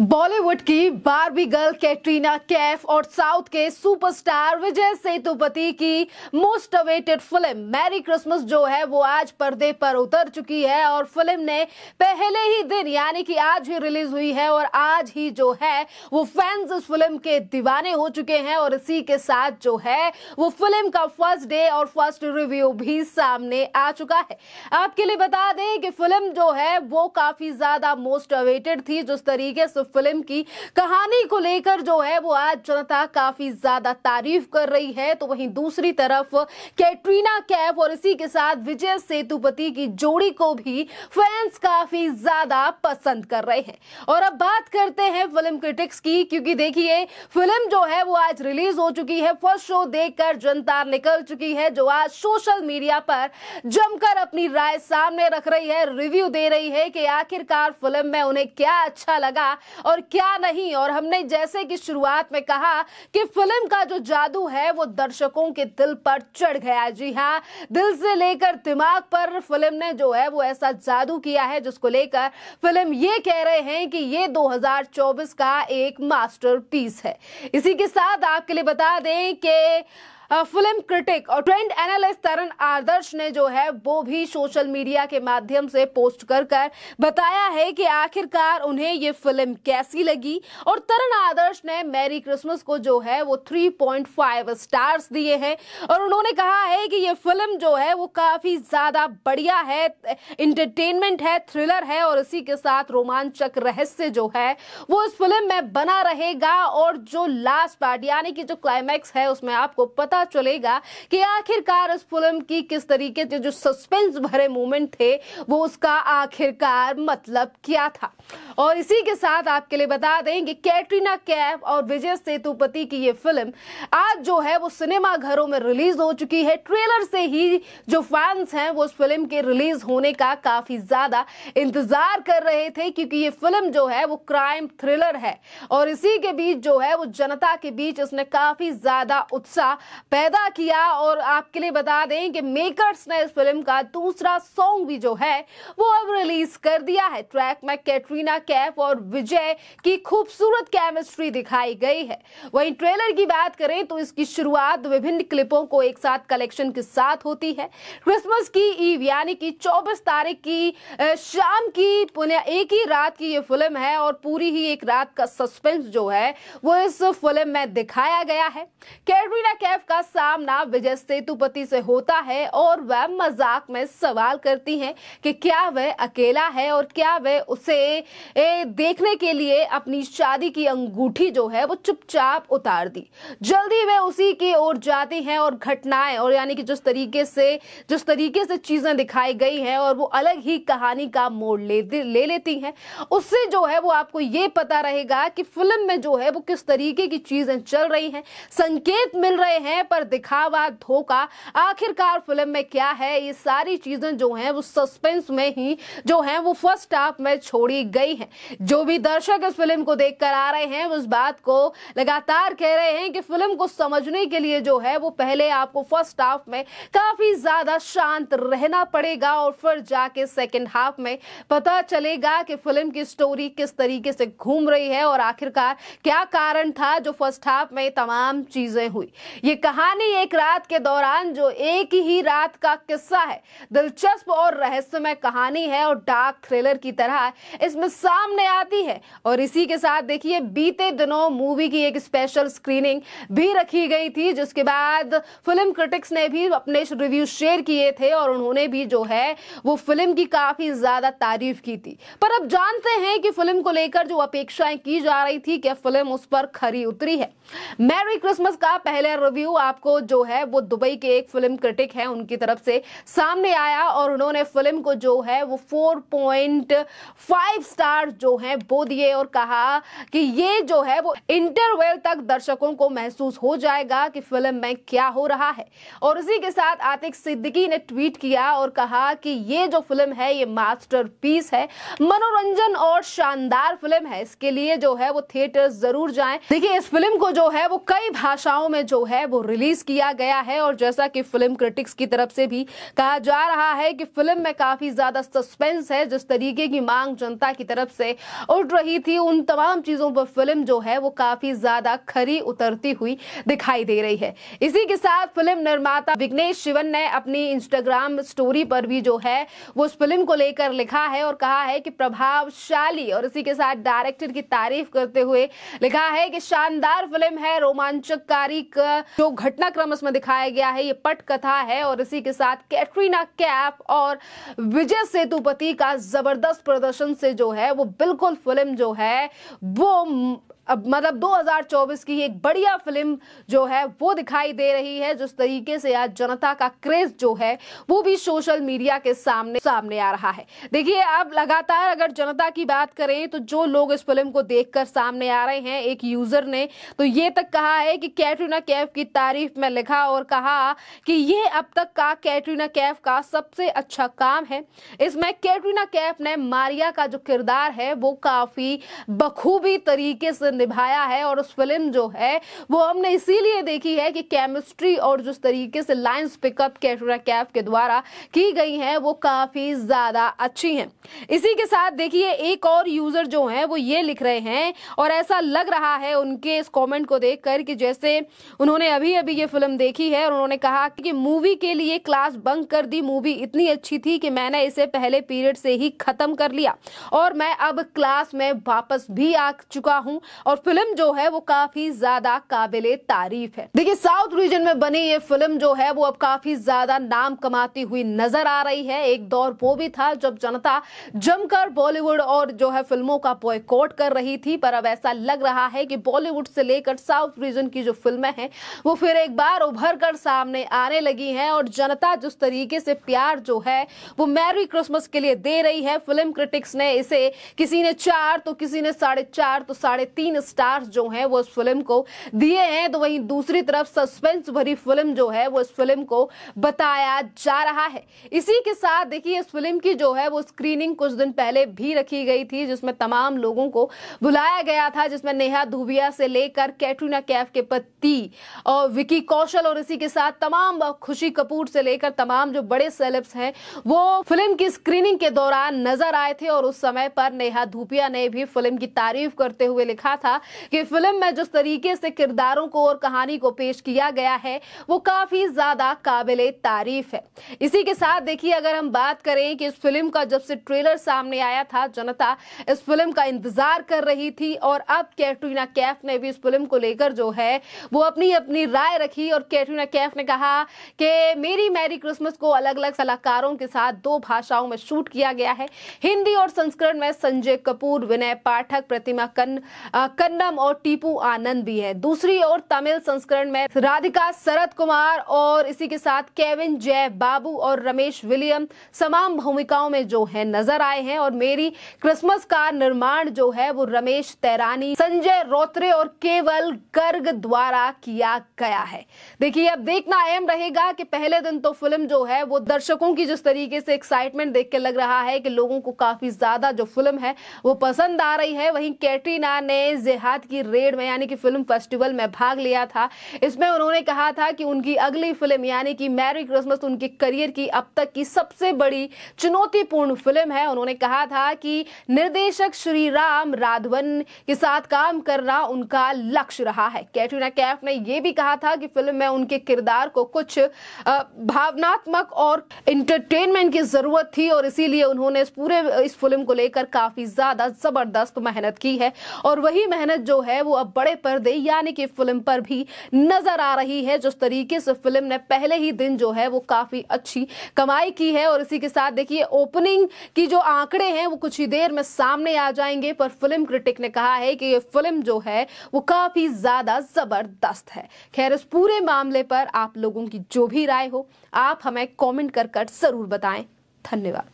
बॉलीवुड की Barbie girl Katrina Kaif और south के सुपरस्टार विजय सेतुपति की most awaited film Merry Christmas जो है वो आज पर्दे पर उतर चुकी है और फिल्म ने पहले ही दिन यानी कि आज ही रिलीज हुई है और आज ही जो है वो फैंस उस फिल्म के दीवाने हो चुके हैं और इसी के साथ जो है वो फिल्म का फर्स्ट डे और फर्स्ट रिव्यू भी सामने आ चुका है आपके लिए बता दें कि फिल्म जो है वो काफी ज्यादा मोस्ट अवेटेड थी जिस तरीके इस फिल्म की कहानी को लेकर जो है वो आज जनता काफी ज्यादा तारीफ कर रही है तो वहीं दूसरी तरफ कैटरीना कैफ और इसी के साथ विजय सेतुपति की जोड़ी को भी फैंस काफी ज्यादा पसंद कर रहे हैं और अब बात करते हैं फिल्म क्रिटिक्स की क्योंकि देखिए फिल्म जो है वो आज रिलीज हो चुकी है फर्स्ट शो देखकर जनता निकल चुकी है जो आज सोशल मीडिया पर जमकर अपनी राय सामने रख रही है रिव्यू दे रही है कि आखिरकार फिल्म में उन्हें क्या अच्छा लगा और क्या नहीं और हमने जैसे कि शुरुआत में कहा कि फिल्म का जो जादू है वो दर्शकों के दिल पर चढ़ गया जी हाँ दिल से लेकर दिमाग पर फिल्म ने जो है वो ऐसा जादू किया है जिसको लेकर फिल्म ये कह रहे हैं कि ये 2024 का एक मास्टरपीस है इसी के साथ आपके लिए बता दें कि फिल्म क्रिटिक और ट्रेंड एनालिस्ट तरन आदर्श ने जो है वो भी सोशल मीडिया के माध्यम से पोस्ट कर कर बताया है कि आखिरकार उन्हें ये फिल्म कैसी लगी और तरन आदर्श ने मैरी क्रिसमस को जो है वो 3.5 स्टार्स दिए हैं और उन्होंने कहा है कि ये फिल्म जो है वो काफ़ी ज़्यादा बढ़िया है इंटरटेनमेंट है थ्रिलर है और इसी के साथ रोमांचक रहस्य जो है वो इस फिल्म में बना रहेगा और जो लास्ट पार्ट यानी कि जो क्लाइमैक्स है उसमें आपको पता पता चलेगा कि आखिरकार इस फिल्म की किस तरीके से जो सस्पेंस भरे मोमेंट थे वो उसका आखिरकार मतलब क्या था और इसी के साथ आपके लिए बता दें कि कैटरीना कैफ और विजय सेतुपति की ये फिल्म आज जो है वो सिनेमा घरों में रिलीज हो चुकी है ट्रेलर से ही जो फैंस हैं वो उस फिल्म के रिलीज होने का काफी ज्यादा इंतजार कर रहे थे क्योंकि ये फिल्म जो है वो क्राइम थ्रिलर है और इसी के बीच जो है वो जनता के बीच उसने काफी ज्यादा उत्साह पैदा किया और आपके लिए बता दें कि मेकर्स ने इस फिल्म का दूसरा सॉन्ग भी जो है वो अब रिलीज कर दिया है ट्रैक में कैटरीना कैफ और विजय की खूबसूरत केमिस्ट्री दिखाई गई है वहीं ट्रेलर की बात करें तो इसकी शुरुआत विभिन्न क्लिपों को एक साथ कलेक्शन के साथ होती है क्रिसमस की ईव यानी कि चौबीस तारीख की शाम की पुनः एक ही रात की ये फिल्म है और पूरी ही एक रात का सस्पेंस जो है वो इस फिल्म में दिखाया गया है कैटरीना कैफ का का सामना विजय सेतुपति से होता है और वह मजाक में सवाल करती हैं कि क्या वह अकेला है और क्या वह उसे ए, देखने के लिए अपनी शादी की अंगूठी जो है वो चुपचाप उतार दी जल्दी वह उसी की ओर जाती हैं और घटनाएं और यानी कि जिस तरीके से जिस तरीके से चीजें दिखाई गई हैं और वो अलग ही कहानी का मोड़ ले ले लेती हैं उससे जो है वो आपको ये पता रहेगा कि फिल्म में जो है वो किस तरीके की चीजें चल रही हैं संकेत मिल रहे हैं पर दिखावा धोखा आखिरकार फिल्म में क्या है ये सारी चीजें जो हैं वो सस्पेंस में ही जो है वो फर्स्ट हाफ में छोड़ी गई हैं जो भी दर्शक इस फिल्म को देख आ रहे हैं उस बात को लगातार कह रहे हैं कि फिल्म को समझने के लिए जो है वो पहले आपको फर्स्ट हाफ में काफी ज्यादा शांत रहना पड़ेगा और फिर जाके सेकेंड हाफ में पता चलेगा कि फिल्म की स्टोरी किस तरीके से घूम रही है और आखिरकार क्या कारण था जो फर्स्ट हाफ में तमाम चीजें हुई ये कहा कहानी एक रात के दौरान जो एक ही रात का किस्सा है दिलचस्प और रहस्यमय कहानी है और डार्क थ्रिलर की तरह इसमें सामने आती है और इसी के साथ देखिए बीते दिनों मूवी की एक स्पेशल स्क्रीनिंग भी रखी गई थी जिसके बाद फिल्म क्रिटिक्स ने भी अपने रिव्यू शेयर किए थे और उन्होंने भी जो है वो फिल्म की काफी ज्यादा तारीफ की थी पर अब जानते हैं कि फिल्म को लेकर जो अपेक्षाएं की जा रही थी क्या फिल्म उस पर खरी उतरी है मैरी क्रिसमस का पहला रिव्यू आपको जो है वो दुबई के एक फिल्म क्रिटिक है उनकी तरफ से सामने आया और उन्होंने फिल्म को जो है वो फोर पॉइंट फाइव स्टार जो है वो दिए और कहा कि ये जो है वो इंटरवेल तक दर्शकों को महसूस हो जाएगा कि फिल्म में क्या हो रहा है और उसी के साथ आतिक सिद्दीकी ने ट्वीट किया और कहा कि ये जो फिल्म है ये मास्टर है मनोरंजन और शानदार फिल्म है इसके लिए जो है वो थिएटर जरूर जाए देखिए इस फिल्म को जो है वो कई भाषाओं में जो है वो रिलीज किया गया है और जैसा कि फिल्म क्रिटिक्स की तरफ से भी कहा जा रहा है कि फिल्म में काफी ज्यादा सस्पेंस है जिस तरीके की मांग जनता की तरफ से उठ रही थी उन तमाम चीजों पर फिल्म जो है वो काफी ज्यादा खरी उतरती हुई दिखाई दे रही है इसी के साथ फिल्म निर्माता विघ्नेश शिवन ने अपनी इंस्टाग्राम स्टोरी पर भी जो है वो उस फिल्म को लेकर लिखा है और कहा है कि प्रभावशाली और इसी के साथ डायरेक्टर की तारीफ करते हुए लिखा है कि शानदार फिल्म है रोमांचकारी जो घटनाक्रम इसमें दिखाया गया है ये पट कथा है और इसी के साथ कैटरीना कैफ और विजय सेतुपति का जबरदस्त प्रदर्शन से जो है वो बिल्कुल फिल्म जो है वो अब मतलब 2024 की एक बढ़िया फिल्म जो है वो दिखाई दे रही है जिस तरीके से आज जनता का क्रेज जो है वो भी सोशल मीडिया के सामने सामने आ रहा है देखिए अब लगातार अगर जनता की बात करें तो जो लोग इस फिल्म को देखकर सामने आ रहे हैं एक यूजर ने तो ये तक कहा है कि कैटरीना कैफ की तारीफ में लिखा और कहा कि ये अब तक का कैटरीना कैफ का सबसे अच्छा काम है इसमें कैटरीना कैफ ने मारिया का जो किरदार है वो काफी बखूबी तरीके से निभाया है और उस फिल्म जो है वो हमने इसीलिए देखी है कि केमिस्ट्री और जिस तरीके से लाइन्स पिकअप कैशरा कैफ के द्वारा की गई हैं वो काफ़ी ज़्यादा अच्छी हैं इसी के साथ देखिए एक और यूज़र जो हैं वो ये लिख रहे हैं और ऐसा लग रहा है उनके इस कमेंट को देख कि जैसे उन्होंने अभी अभी ये फिल्म देखी है और उन्होंने कहा कि मूवी के लिए क्लास बंक कर दी मूवी इतनी अच्छी थी कि मैंने इसे पहले पीरियड से ही ख़त्म कर लिया और मैं अब क्लास में वापस भी आ चुका हूं और फिल्म जो है वो काफी ज्यादा काबिल तारीफ है देखिए साउथ रीजन में बनी ये फिल्म जो है वो अब काफी ज्यादा नाम कमाती हुई नजर आ रही है एक दौर वो भी था जब जनता जमकर बॉलीवुड और जो है फिल्मों का बॉयकॉट कर रही थी पर अब ऐसा लग रहा है कि बॉलीवुड से लेकर साउथ रीजन की जो फिल्में हैं वो फिर एक बार उभर कर सामने आने लगी हैं और जनता जिस तरीके से प्यार जो है वो मैरी क्रिसमस के लिए दे रही है फिल्म क्रिटिक्स ने इसे किसी ने चार तो किसी ने साढ़े चार तो साढ़े तीन तीन स्टार्स जो हैं वो इस फिल्म को दिए हैं तो वहीं दूसरी तरफ सस्पेंस भरी फिल्म जो है वो इस फिल्म को बताया जा रहा है इसी के साथ देखिए इस फिल्म की जो है वो स्क्रीनिंग कुछ दिन पहले भी रखी गई थी जिसमें तमाम लोगों को बुलाया गया था जिसमें नेहा धुबिया से लेकर कैटरीना कैफ के पति और विकी कौशल और इसी के साथ तमाम खुशी कपूर से लेकर तमाम जो बड़े सेलेब्स हैं वो फिल्म की स्क्रीनिंग के दौरान नजर आए थे और उस समय पर नेहा धूपिया ने भी फिल्म की तारीफ करते हुए लिखा था कि फिल्म में जिस तरीके से किरदारों को और कहानी को पेश किया गया है वो काफ़ी ज़्यादा काबिल तारीफ है इसी के साथ देखिए अगर हम बात करें कि इस फिल्म का जब से ट्रेलर सामने आया था जनता इस फिल्म का इंतज़ार कर रही थी और अब कैटरीना कैफ ने भी इस फिल्म को लेकर जो है वो अपनी अपनी राय रखी और कैटरीना कैफ ने कहा कि मेरी मैरी क्रिसमस को अलग अलग कलाकारों के साथ दो भाषाओं में शूट किया गया है हिंदी और संस्करण में संजय कपूर विनय पाठक प्रतिमा कन कन्नम और टीपू आनंद भी है दूसरी ओर तमिल संस्करण में राधिका शरद कुमार और इसी के साथ केविन जय बाबू और रमेश विलियम समान भूमिकाओं में जो है नजर आए हैं और मेरी क्रिसमस का निर्माण जो है वो रमेश तैरानी संजय रोत्रे और केवल गर्ग द्वारा किया गया है देखिए अब देखना अहम रहेगा कि पहले दिन तो फिल्म जो है वो दर्शकों की जिस तरीके से एक्साइटमेंट देख के लग रहा है कि लोगों को काफी ज्यादा जो फिल्म है वो पसंद आ रही है वहीं कैटरीना ने जेहाद की रेड में यानी कि फिल्म फेस्टिवल में भाग लिया था इसमें उन्होंने कहा था कि उनकी अगली फिल्म यानी कि मैरी क्रिसमस उनके करियर की अब तक की सबसे बड़ी चुनौतीपूर्ण फिल्म है उन्होंने कहा था कि निर्देशक श्री राम राधवन के साथ काम करना उनका लक्ष्य रहा है कैटरीना कैफ ने यह भी कहा था कि फिल्म में उनके किरदार को कुछ भावनात्मक और इंटरटेनमेंट की जरूरत थी और इसीलिए उन्होंने इस पूरे इस फिल्म को लेकर काफी ज्यादा जबरदस्त मेहनत की है और वही मेहनत जो है वो अब बड़े पर्दे यानी कि फिल्म पर भी नजर आ रही है जिस तरीके से फिल्म ने पहले ही दिन जो है वो काफी अच्छी कमाई की है और इसी के साथ देखिए ओपनिंग की जो आंकड़े हैं वो कुछ ही देर में सामने आ जाएंगे पर फिल्म क्रिटिक ने कहा है कि ये फिल्म जो है वो काफी ज्यादा जबरदस्त है खैर इस पूरे मामले पर आप लोगों की जो भी राय हो आप हमें कॉमेंट कर कर जरूर बताएं धन्यवाद